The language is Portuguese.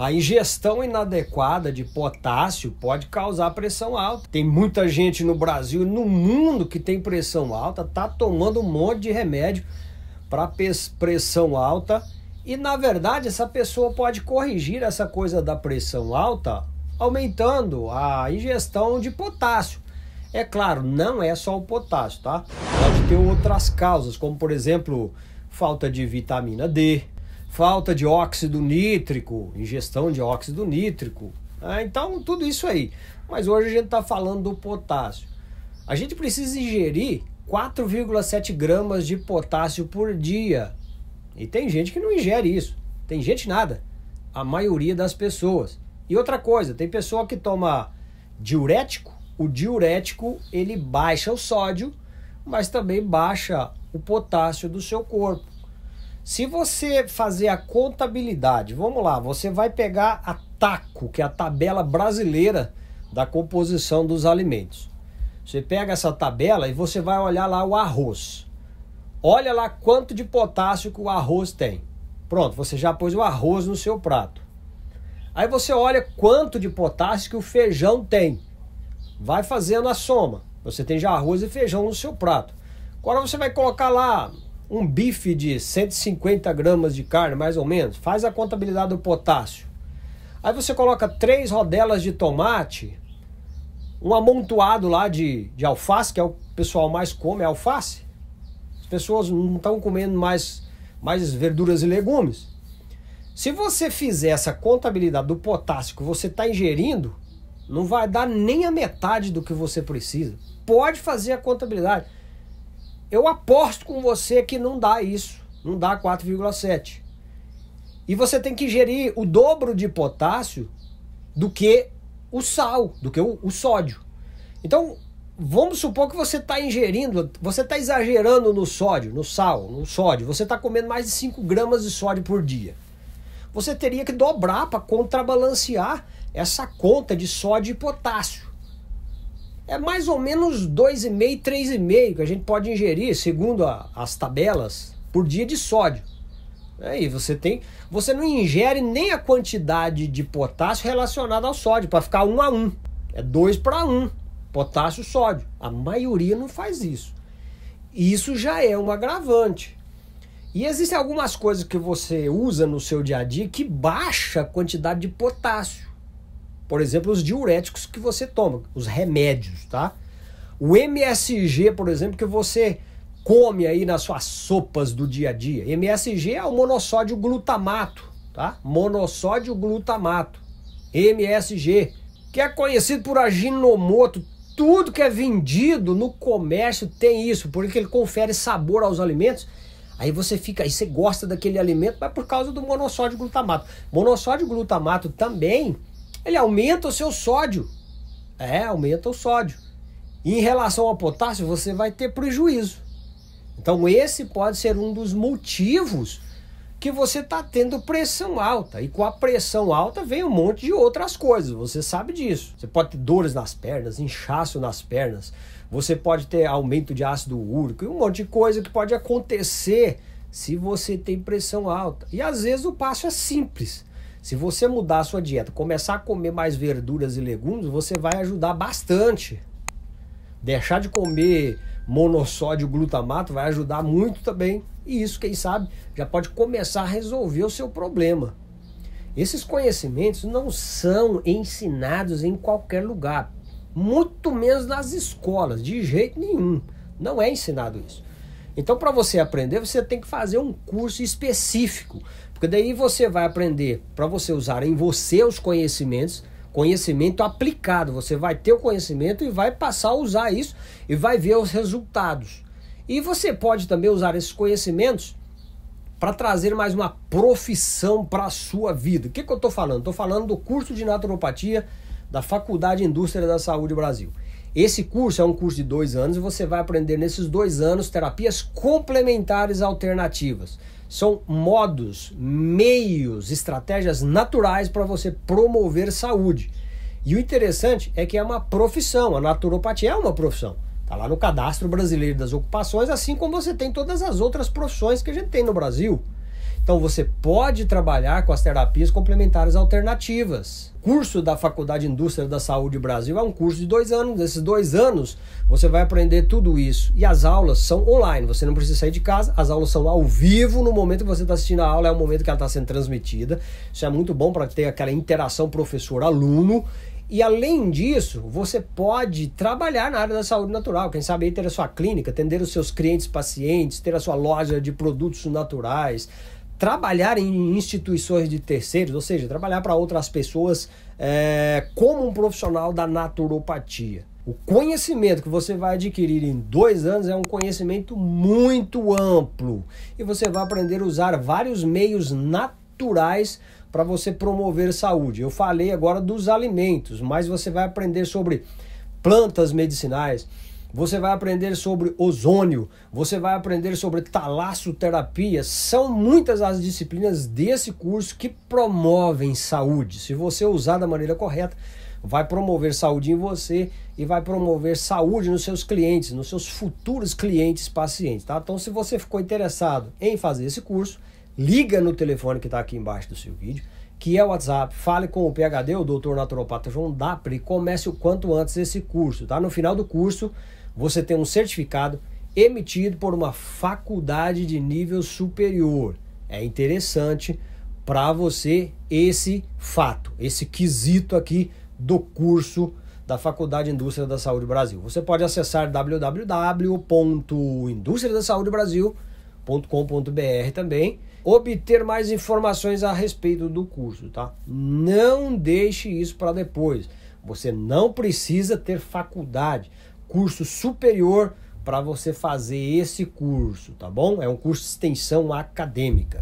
A ingestão inadequada de potássio pode causar pressão alta. Tem muita gente no Brasil e no mundo que tem pressão alta, tá tomando um monte de remédio para pressão alta e na verdade essa pessoa pode corrigir essa coisa da pressão alta aumentando a ingestão de potássio. É claro, não é só o potássio, tá? Pode ter outras causas, como por exemplo, falta de vitamina D, falta de óxido nítrico, ingestão de óxido nítrico. Né? Então, tudo isso aí. Mas hoje a gente está falando do potássio. A gente precisa ingerir 4,7 gramas de potássio por dia. E tem gente que não ingere isso. Tem gente nada. A maioria das pessoas. E outra coisa, tem pessoa que toma diurético. O diurético ele baixa o sódio, mas também baixa o potássio do seu corpo. Se você fazer a contabilidade, vamos lá, você vai pegar a TACO, que é a tabela brasileira da composição dos alimentos. Você pega essa tabela e você vai olhar lá o arroz. Olha lá quanto de potássio que o arroz tem. Pronto, você já pôs o arroz no seu prato. Aí você olha quanto de potássio que o feijão tem. Vai fazendo a soma. Você tem já arroz e feijão no seu prato. Agora você vai colocar lá um bife de 150 gramas de carne, mais ou menos, faz a contabilidade do potássio. Aí você coloca três rodelas de tomate, um amontoado lá de, de alface, que é o pessoal mais come, é alface. As pessoas não estão comendo mais, mais verduras e legumes. Se você fizer essa contabilidade do potássio que você está ingerindo, não vai dar nem a metade do que você precisa. Pode fazer a contabilidade. Eu aposto com você que não dá isso, não dá 4,7. E você tem que ingerir o dobro de potássio do que o sal, do que o, o sódio. Então, vamos supor que você está ingerindo, você está exagerando no sódio, no sal, no sódio. Você está comendo mais de 5 gramas de sódio por dia. Você teria que dobrar para contrabalancear essa conta de sódio e potássio é mais ou menos 2,5, 3,5 que a gente pode ingerir, segundo a, as tabelas, por dia de sódio. Aí é, você tem, você não ingere nem a quantidade de potássio relacionada ao sódio para ficar um a um. É dois para um, potássio sódio. A maioria não faz isso. Isso já é um agravante. E existem algumas coisas que você usa no seu dia a dia que baixa a quantidade de potássio. Por exemplo, os diuréticos que você toma, os remédios, tá? O MSG, por exemplo, que você come aí nas suas sopas do dia a dia. MSG é o monossódio glutamato, tá? Monossódio glutamato. MSG, que é conhecido por aginomoto. Tudo que é vendido no comércio tem isso, porque ele confere sabor aos alimentos. Aí você fica, aí você gosta daquele alimento, mas por causa do monossódio glutamato. Monossódio glutamato também ele aumenta o seu sódio. É, aumenta o sódio. E em relação ao potássio, você vai ter prejuízo. Então, esse pode ser um dos motivos que você está tendo pressão alta. E com a pressão alta vem um monte de outras coisas, você sabe disso. Você pode ter dores nas pernas, inchaço nas pernas, você pode ter aumento de ácido úrico e um monte de coisa que pode acontecer se você tem pressão alta. E às vezes o passo é simples. Se você mudar a sua dieta, começar a comer mais verduras e legumes, você vai ajudar bastante. Deixar de comer monossódio glutamato vai ajudar muito também. E isso, quem sabe, já pode começar a resolver o seu problema. Esses conhecimentos não são ensinados em qualquer lugar, muito menos nas escolas, de jeito nenhum. Não é ensinado isso. Então, para você aprender, você tem que fazer um curso específico. Porque daí você vai aprender para você usar em você os conhecimentos, conhecimento aplicado. Você vai ter o conhecimento e vai passar a usar isso e vai ver os resultados. E você pode também usar esses conhecimentos para trazer mais uma profissão para a sua vida. O que, que eu estou falando? Estou falando do curso de naturopatia da Faculdade Indústria da Saúde Brasil. Esse curso é um curso de dois anos e você vai aprender nesses dois anos terapias complementares alternativas são modos, meios, estratégias naturais para você promover saúde. E o interessante é que é uma profissão, a naturopatia é uma profissão. Está lá no Cadastro Brasileiro das Ocupações, assim como você tem todas as outras profissões que a gente tem no Brasil. Então você pode trabalhar com as terapias complementares alternativas. O curso da Faculdade Indústria da Saúde Brasil é um curso de dois anos. Nesses dois anos você vai aprender tudo isso. E as aulas são online, você não precisa sair de casa, as aulas são ao vivo. No momento que você está assistindo a aula, é o momento que ela está sendo transmitida. Isso é muito bom para ter aquela interação professor-aluno. E além disso, você pode trabalhar na área da saúde natural. Quem sabe aí ter a sua clínica, atender os seus clientes, pacientes, ter a sua loja de produtos naturais, trabalhar em instituições de terceiros, ou seja, trabalhar para outras pessoas é, como um profissional da naturopatia. O conhecimento que você vai adquirir em dois anos é um conhecimento muito amplo e você vai aprender a usar vários meios naturais para você promover saúde. Eu falei agora dos alimentos, mas você vai aprender sobre plantas medicinais, você vai aprender sobre ozônio, você vai aprender sobre talassoterapia. São muitas as disciplinas desse curso que promovem saúde. Se você usar da maneira correta, vai promover saúde em você e vai promover saúde nos seus clientes, nos seus futuros clientes pacientes, tá? Então, se você ficou interessado em fazer esse curso, liga no telefone que está aqui embaixo do seu vídeo que é o WhatsApp, fale com o PHD, o doutor naturopata João Dapri. e comece o quanto antes esse curso, tá? No final do curso, você tem um certificado emitido por uma faculdade de nível superior. É interessante para você esse fato, esse quesito aqui do curso da Faculdade Indústria da Saúde Brasil. Você pode acessar www.industriadasaudebrasil.com.br também obter mais informações a respeito do curso, tá? Não deixe isso para depois. Você não precisa ter faculdade, curso superior para você fazer esse curso, tá bom? É um curso de extensão acadêmica.